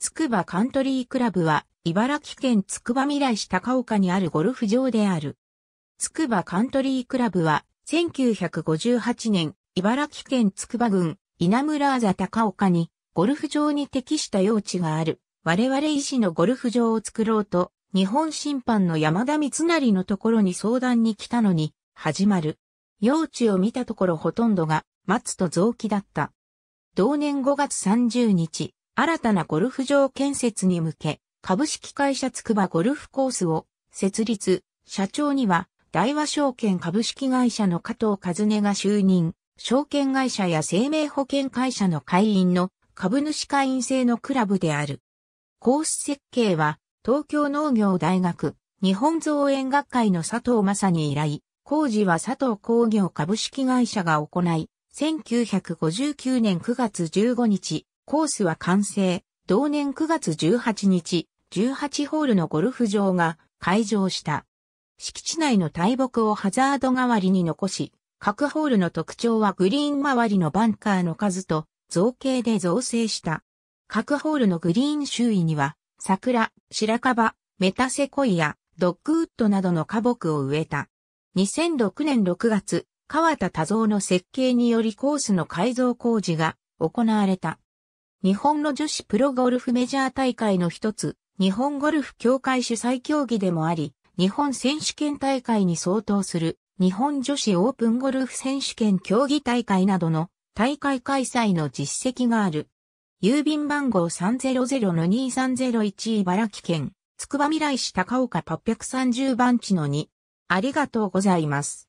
つくばカントリークラブは、茨城県つくば未来市高岡にあるゴルフ場である。つくばカントリークラブは、1958年、茨城県つくば郡、稲村あざ高岡に、ゴルフ場に適した用地がある。我々医師のゴルフ場を作ろうと、日本審判の山田光成のところに相談に来たのに、始まる。用地を見たところほとんどが、松と雑木だった。同年5月30日、新たなゴルフ場建設に向け、株式会社つくばゴルフコースを設立、社長には、大和証券株式会社の加藤和音が就任、証券会社や生命保険会社の会員の株主会員制のクラブである。コース設計は、東京農業大学、日本造園学会の佐藤正に依頼、工事は佐藤工業株式会社が行い、1959年9月15日、コースは完成。同年9月18日、18ホールのゴルフ場が開場した。敷地内の大木をハザード代わりに残し、各ホールの特徴はグリーン周りのバンカーの数と造形で造成した。各ホールのグリーン周囲には、桜、白樺、メタセコイア、ドッグウッドなどの花木を植えた。2006年6月、川田多造の設計によりコースの改造工事が行われた。日本の女子プロゴルフメジャー大会の一つ、日本ゴルフ協会主催競技でもあり、日本選手権大会に相当する日本女子オープンゴルフ選手権競技大会などの大会開催の実績がある。郵便番号300-2301茨城県、つくばみらい市高岡830番地の2。ありがとうございます。